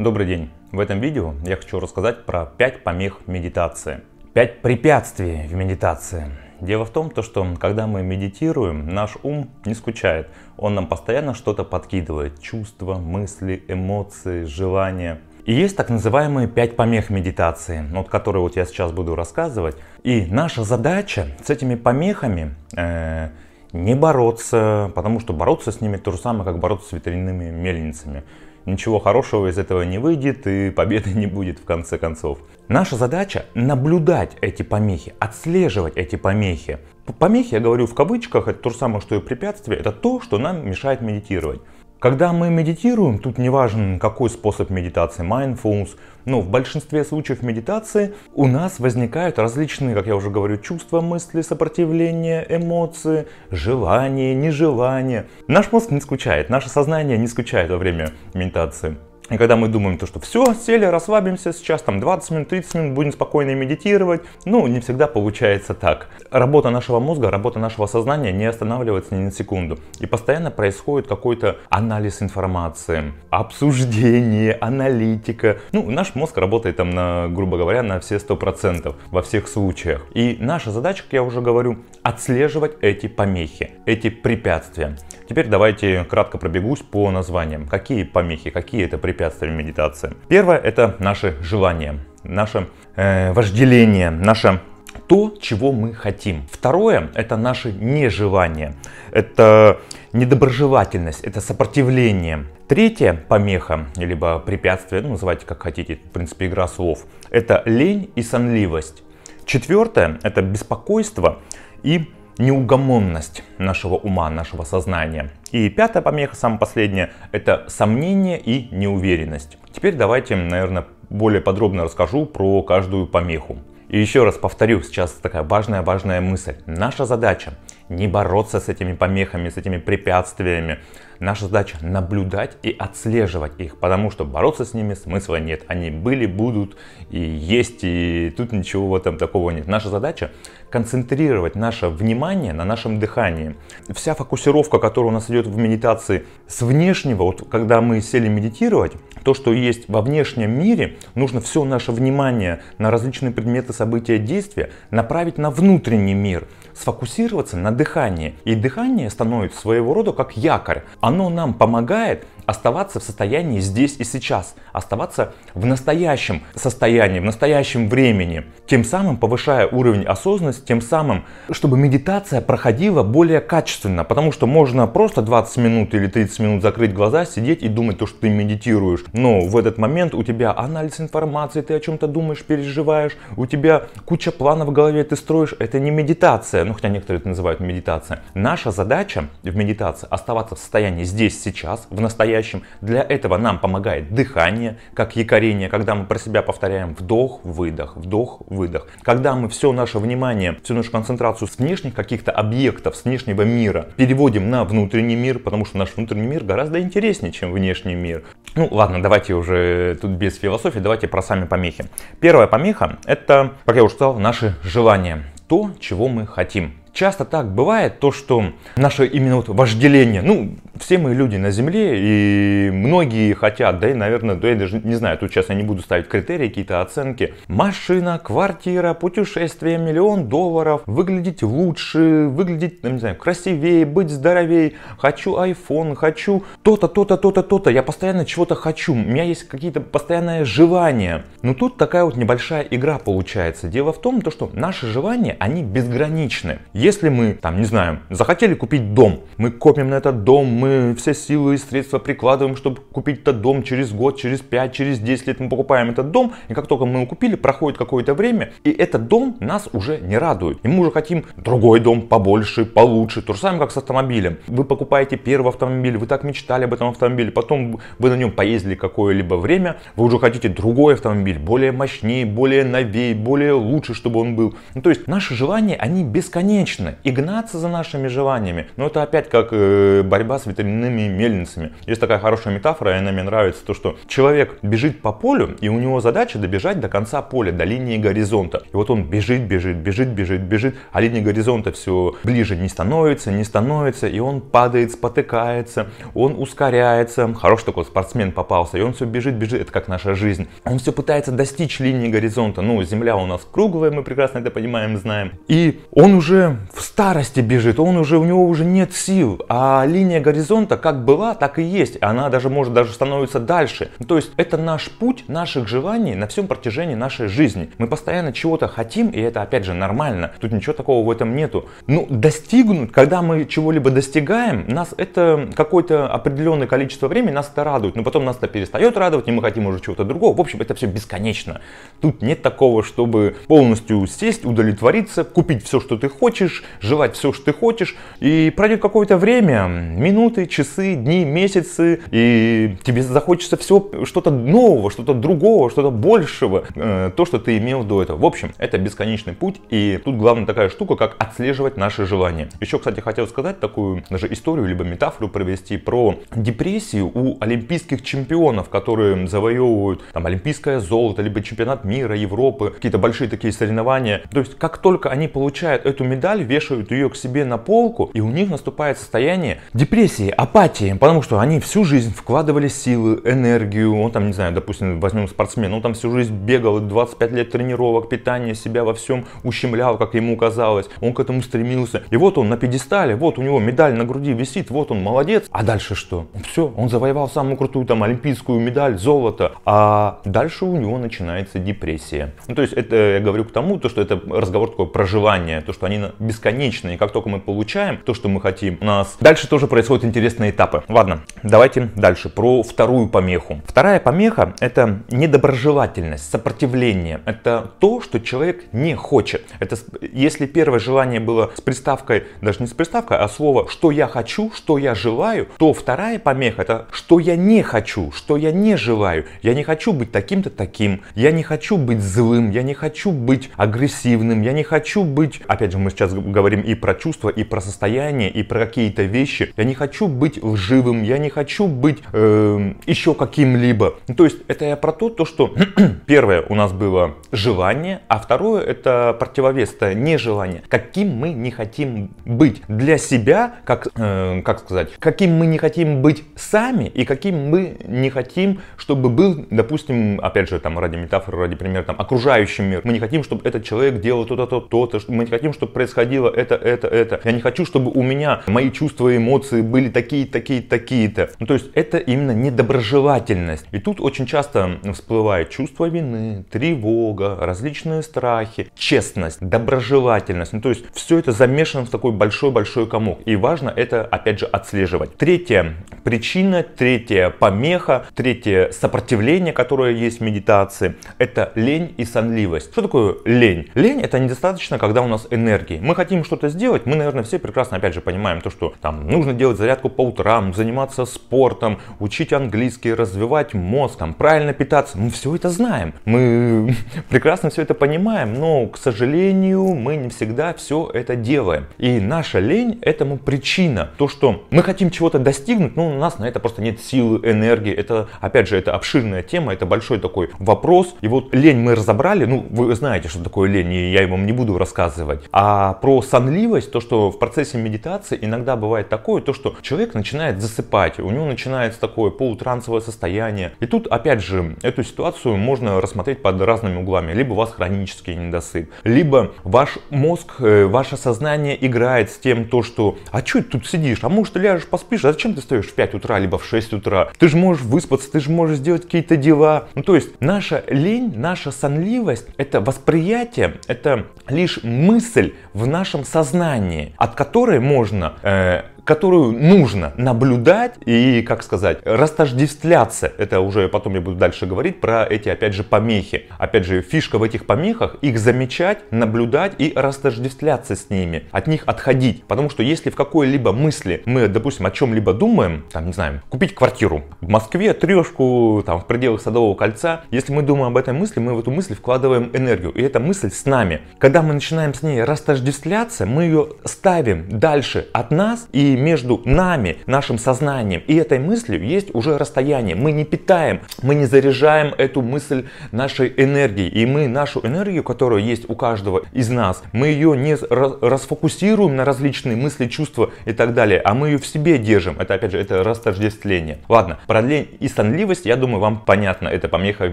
Добрый день! В этом видео я хочу рассказать про 5 помех медитации. 5 препятствий в медитации. Дело в том, то, что когда мы медитируем, наш ум не скучает. Он нам постоянно что-то подкидывает. Чувства, мысли, эмоции, желания. И есть так называемые 5 помех медитации, вот которые вот я сейчас буду рассказывать. И наша задача с этими помехами э, не бороться, потому что бороться с ними то же самое, как бороться с ветряными мельницами. Ничего хорошего из этого не выйдет и победы не будет в конце концов. Наша задача наблюдать эти помехи, отслеживать эти помехи. Помехи, я говорю в кавычках, это то же самое, что и препятствие, это то, что нам мешает медитировать. Когда мы медитируем, тут не важен какой способ медитации, mindfulness, но в большинстве случаев медитации у нас возникают различные, как я уже говорю, чувства, мысли, сопротивления, эмоции, желания, нежелания. Наш мозг не скучает, наше сознание не скучает во время медитации. И когда мы думаем, то, что все, сели, расслабимся, сейчас там 20 минут, 30 минут будем спокойно медитировать, ну, не всегда получается так. Работа нашего мозга, работа нашего сознания не останавливается ни на секунду. И постоянно происходит какой-то анализ информации, обсуждение, аналитика. Ну, наш мозг работает там, на, грубо говоря, на все 100% во всех случаях. И наша задача, как я уже говорю, отслеживать эти помехи, эти препятствия. Теперь давайте кратко пробегусь по названиям. Какие помехи, какие это препятствия? препятствиями медитации. Первое – это наши желания, наше э, вожделение, наше то, чего мы хотим. Второе – это наше нежелание, это недоброжелательность, это сопротивление. Третье – помеха, либо препятствие, ну, называйте как хотите, в принципе, игра слов. Это лень и сонливость. Четвертое – это беспокойство и неугомонность нашего ума, нашего сознания. И пятая помеха, самая последняя, это сомнение и неуверенность. Теперь давайте, наверное, более подробно расскажу про каждую помеху. И еще раз повторю, сейчас такая важная-важная мысль. Наша задача не бороться с этими помехами, с этими препятствиями, Наша задача наблюдать и отслеживать их, потому что бороться с ними смысла нет. Они были, будут и есть, и тут ничего в этом такого нет. Наша задача концентрировать наше внимание на нашем дыхании. Вся фокусировка, которая у нас идет в медитации с внешнего, вот когда мы сели медитировать, то, что есть во внешнем мире, нужно все наше внимание на различные предметы, события, действия направить на внутренний мир, сфокусироваться на дыхании. И дыхание становится своего рода как якорь оно нам помогает оставаться в состоянии здесь и сейчас, оставаться в настоящем состоянии, в настоящем времени, тем самым повышая уровень осознанности, тем самым, чтобы медитация проходила более качественно, потому что можно просто 20 минут или 30 минут закрыть глаза, сидеть и думать то, что ты медитируешь, но в этот момент у тебя анализ информации, ты о чем-то думаешь, переживаешь, у тебя куча планов в голове, ты строишь, это не медитация, ну хотя некоторые это называют медитация. Наша задача в медитации оставаться в состоянии состоянии здесь, сейчас, в настоящем. Для этого нам помогает дыхание, как якорение, когда мы про себя повторяем вдох, выдох, вдох, выдох. Когда мы все наше внимание, всю нашу концентрацию с внешних каких-то объектов, с внешнего мира переводим на внутренний мир, потому что наш внутренний мир гораздо интереснее, чем внешний мир. Ну ладно, давайте уже тут без философии, давайте про сами помехи. Первая помеха это, как я уже сказал, наши желания то, чего мы хотим часто так бывает, то, что наше именно вот вожделение, ну, все мы люди на земле, и многие хотят, да и, наверное, да я даже не знаю, тут сейчас я не буду ставить критерии, какие-то оценки. Машина, квартира, путешествие, миллион долларов, выглядеть лучше, выглядеть, ну, не знаю, красивее, быть здоровее, хочу iPhone, хочу то-то, то-то, то-то, то-то, я постоянно чего-то хочу, у меня есть какие-то постоянные желания. Но тут такая вот небольшая игра получается. Дело в том, то, что наши желания, они безграничны. Если мы, там, не знаю, захотели купить дом, мы копим на этот дом, мы все силы и средства прикладываем, чтобы купить этот дом через год, через 5, через 10 лет мы покупаем этот дом, и как только мы его купили, проходит какое-то время, и этот дом нас уже не радует. И мы уже хотим другой дом побольше, получше, то же самое, как с автомобилем. Вы покупаете первый автомобиль, вы так мечтали об этом автомобиле, потом вы на нем поездили какое-либо время, вы уже хотите другой автомобиль, более мощнее, более новее, более лучше, чтобы он был. Ну, то есть наши желания, они бесконечны. И гнаться за нашими желаниями, ну это опять как э, борьба с витамином ветряными мельницами. Есть такая хорошая метафора, и она мне нравится, то что человек бежит по полю, и у него задача добежать до конца поля, до линии горизонта. И вот он бежит, бежит, бежит, бежит, бежит, а линия горизонта все ближе не становится, не становится, и он падает, спотыкается, он ускоряется. Хороший такой спортсмен попался, и он все бежит, бежит, это как наша жизнь. Он все пытается достичь линии горизонта. Ну, Земля у нас круглая, мы прекрасно это понимаем, знаем. И он уже в старости бежит, он уже, у него уже нет сил, а линия горизонта горизонта как была, так и есть. Она даже может даже становится дальше. То есть это наш путь наших желаний на всем протяжении нашей жизни. Мы постоянно чего-то хотим, и это опять же нормально. Тут ничего такого в этом нету. Ну, достигнуть, когда мы чего-либо достигаем, нас это какое-то определенное количество времени нас это радует, но потом нас это перестает радовать, и мы хотим уже чего-то другого. В общем, это все бесконечно. Тут нет такого, чтобы полностью сесть, удовлетвориться, купить все, что ты хочешь, желать все, что ты хочешь, и пройдет какое-то время, минут минуты, часы, дни, месяцы, и тебе захочется все что-то нового, что-то другого, что-то большего, э, то, что ты имел до этого. В общем, это бесконечный путь, и тут главная такая штука, как отслеживать наши желания. Еще, кстати, хотел сказать такую даже историю, либо метафору провести про депрессию у олимпийских чемпионов, которые завоевывают там олимпийское золото, либо чемпионат мира, Европы, какие-то большие такие соревнования. То есть, как только они получают эту медаль, вешают ее к себе на полку, и у них наступает состояние депрессии депрессии, апатии, потому что они всю жизнь вкладывали силы, энергию, он там, не знаю, допустим, возьмем спортсмен, он там всю жизнь бегал, 25 лет тренировок, питания себя во всем ущемлял, как ему казалось, он к этому стремился. И вот он на пьедестале, вот у него медаль на груди висит, вот он молодец, а дальше что? Все, он завоевал самую крутую там олимпийскую медаль, золото, а дальше у него начинается депрессия. Ну, то есть это я говорю к тому, то, что это разговор такое проживание, то, что они бесконечные, как только мы получаем то, что мы хотим, у нас дальше тоже происходит интересные этапы. Ладно, давайте дальше про вторую помеху. Вторая помеха – это недоброжелательность, сопротивление. Это то, что человек не хочет. Это если первое желание было с приставкой, даже не с приставкой, а слово «что я хочу», «что я желаю», то вторая помеха – это «что я не хочу», «что я не желаю». Я не хочу быть таким-то таким, я не хочу быть злым, я не хочу быть агрессивным, я не хочу быть… Опять же, мы сейчас говорим и про чувства, и про состояние, и про какие-то вещи. Я не хочу хочу быть лживым, я не хочу быть э, эм, еще каким-либо. Ну, то есть это я про то, то что первое у нас было желание, а второе это противовес, это нежелание. Каким мы не хотим быть для себя, как, э, как сказать, каким мы не хотим быть сами и каким мы не хотим, чтобы был, допустим, опять же, там ради метафоры, ради примера, там окружающий мир. Мы не хотим, чтобы этот человек делал то-то, то-то, Мы не хотим, чтобы происходило это, это, это. Я не хочу, чтобы у меня мои чувства и эмоции были такие, такие, такие-то. Ну, то есть это именно недоброжелательность. И тут очень часто всплывает чувство вины, тревога, различные страхи, честность, доброжелательность. Ну, то есть все это замешано в такой большой-большой комок. И важно это, опять же, отслеживать. Третья причина, третья помеха, третье сопротивление, которое есть в медитации, это лень и сонливость. Что такое лень? Лень это недостаточно, когда у нас энергии. Мы хотим что-то сделать, мы, наверное, все прекрасно, опять же, понимаем то, что там нужно делать заряд зарядку по утрам, заниматься спортом, учить английский, развивать мозг, там, правильно питаться. Мы все это знаем, мы прекрасно все это понимаем, но, к сожалению, мы не всегда все это делаем. И наша лень этому причина. То, что мы хотим чего-то достигнуть, но ну, у нас на это просто нет силы, энергии. Это, опять же, это обширная тема, это большой такой вопрос. И вот лень мы разобрали, ну, вы знаете, что такое лень, и я вам не буду рассказывать. А про сонливость, то, что в процессе медитации иногда бывает такое, то, что человек начинает засыпать, у него начинается такое полутрансовое состояние. И тут, опять же, эту ситуацию можно рассмотреть под разными углами. Либо у вас хронический недосып, либо ваш мозг, э, ваше сознание играет с тем, то, что «А что ты тут сидишь? А может, ты ляжешь, поспишь? А зачем ты встаешь в 5 утра, либо в 6 утра? Ты же можешь выспаться, ты же можешь сделать какие-то дела». Ну, то есть, наша лень, наша сонливость – это восприятие, это лишь мысль в нашем сознании, от которой можно э, которую нужно наблюдать и, как сказать, растождествляться. Это уже потом я буду дальше говорить про эти, опять же, помехи. Опять же, фишка в этих помехах их замечать, наблюдать и растождествляться с ними, от них отходить. Потому что если в какой-либо мысли мы, допустим, о чем-либо думаем, там, не знаю, купить квартиру в Москве, трешку, там, в пределах Садового кольца, если мы думаем об этой мысли, мы в эту мысль вкладываем энергию, и эта мысль с нами. Когда мы начинаем с ней растождествляться, мы ее ставим дальше от нас и между нами, нашим сознанием и этой мыслью есть уже расстояние. Мы не питаем, мы не заряжаем эту мысль нашей энергией. И мы нашу энергию, которая есть у каждого из нас, мы ее не расфокусируем на различные мысли, чувства и так далее, а мы ее в себе держим. Это опять же, это растождествление. Ладно, про лень и сонливость, я думаю, вам понятно, это помеха в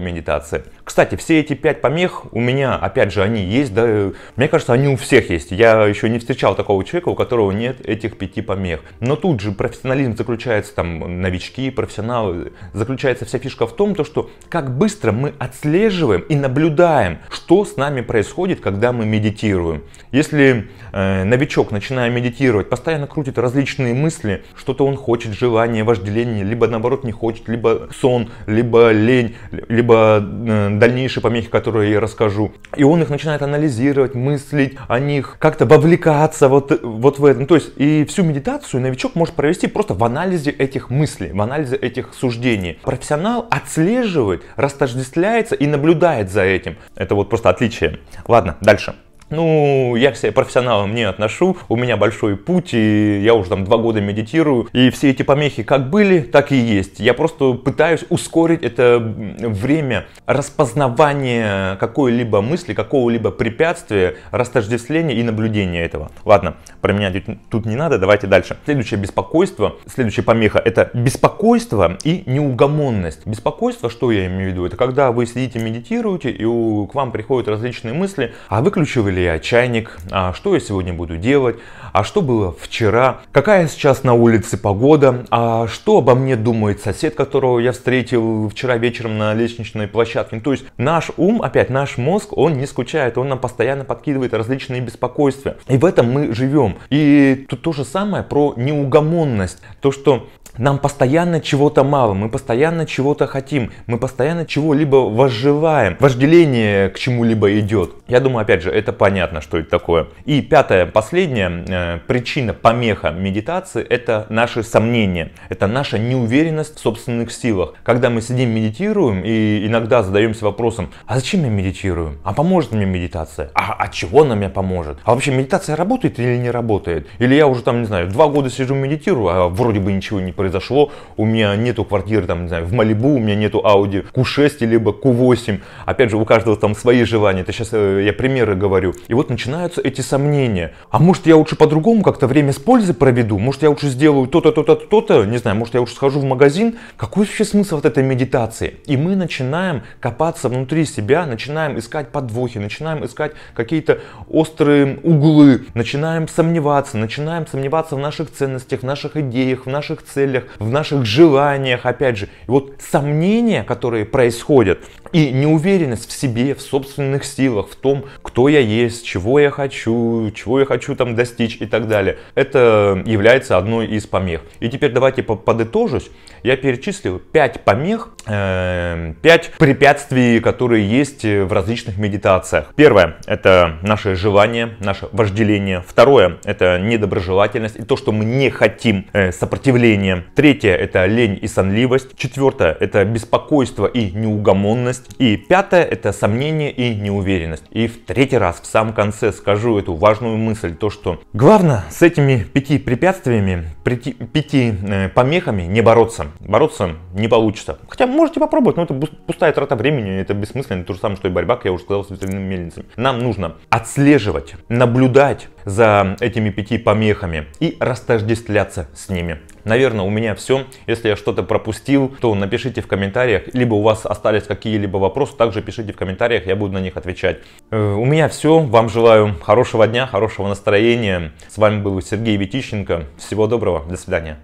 медитации. Кстати, все эти пять помех у меня, опять же, они есть, да, э, мне кажется, они у всех есть. Я еще не встречал такого человека, у которого нет этих пяти помех мех. Но тут же профессионализм заключается, там, новички, профессионалы, заключается вся фишка в том, то, что как быстро мы отслеживаем и наблюдаем, что с нами происходит, когда мы медитируем. Если э, новичок, начиная медитировать, постоянно крутит различные мысли, что-то он хочет, желание, вожделение, либо наоборот не хочет, либо сон, либо лень, либо э, дальнейшие помехи, которые я расскажу. И он их начинает анализировать, мыслить о них, как-то вовлекаться вот, вот в этом то есть и всю медитацию операцию новичок может провести просто в анализе этих мыслей, в анализе этих суждений. Профессионал отслеживает, растождествляется и наблюдает за этим. Это вот просто отличие. Ладно, дальше. Ну, я к себе профессионалам не отношу, у меня большой путь, и я уже там два года медитирую, и все эти помехи как были, так и есть. Я просто пытаюсь ускорить это время распознавания какой-либо мысли, какого-либо препятствия, растождествления и наблюдения этого. Ладно, про меня тут не надо, давайте дальше. Следующее беспокойство, следующая помеха, это беспокойство и неугомонность. Беспокойство, что я имею в виду, это когда вы сидите медитируете, и к вам приходят различные мысли, а выключивали или я чайник, а что я сегодня буду делать, а что было вчера, какая сейчас на улице погода, а что обо мне думает сосед, которого я встретил вчера вечером на лестничной площадке. то есть наш ум, опять наш мозг, он не скучает, он нам постоянно подкидывает различные беспокойства. И в этом мы живем. И тут то же самое про неугомонность. То, что нам постоянно чего-то мало, мы постоянно чего-то хотим, мы постоянно чего-либо возживаем, вожделение к чему-либо идет. Я думаю, опять же, это понятно, что это такое. И пятая, последняя э, причина помеха медитации – это наши сомнения, это наша неуверенность в собственных силах. Когда мы сидим, медитируем и иногда задаемся вопросом, а зачем я медитирую? А поможет мне медитация? А от а чего она мне поможет? А вообще медитация работает или не работает? Или я уже там, не знаю, два года сижу медитирую, а вроде бы ничего не происходит произошло, у меня нету квартиры там, не знаю, в Малибу, у меня нету Audi Q6 либо Q8, опять же, у каждого там свои желания, это сейчас э, я примеры говорю. И вот начинаются эти сомнения, а может я лучше по-другому как-то время с пользой проведу, может я лучше сделаю то-то, то-то, то-то, не знаю, может я лучше схожу в магазин. Какой вообще смысл вот этой медитации? И мы начинаем копаться внутри себя, начинаем искать подвохи, начинаем искать какие-то острые углы, начинаем сомневаться, начинаем сомневаться в наших ценностях, в наших идеях, в наших целях, целях, в наших желаниях, опять же. И вот сомнения, которые происходят, и неуверенность в себе, в собственных силах, в том, кто я есть, чего я хочу, чего я хочу там достичь и так далее. Это является одной из помех. И теперь давайте подытожусь. Я перечислил 5 помех, 5 эм, препятствий, которые есть э, в различных медитациях. Первое – это наше желание, наше вожделение. Второе – это недоброжелательность и то, что мы не хотим, э, сопротивления. Третье – это лень и сонливость. Четвертое – это беспокойство и неугомонность. И пятое – это сомнение и неуверенность. И в третий раз в самом конце скажу эту важную мысль, то что главное с этими пяти препятствиями, пяти, пяти э, помехами не бороться. Бороться не получится. Хотя можете попробовать, но это пустая трата времени, это бессмысленно. То же самое, что и борьба, как я уже сказал, с ветряными мельницами. Нам нужно отслеживать, наблюдать, за этими пяти помехами и растождествляться с ними. Наверное, у меня все. Если я что-то пропустил, то напишите в комментариях, либо у вас остались какие-либо вопросы, также пишите в комментариях, я буду на них отвечать. Э, у меня все. Вам желаю хорошего дня, хорошего настроения. С вами был Сергей Витищенко. Всего доброго. До свидания.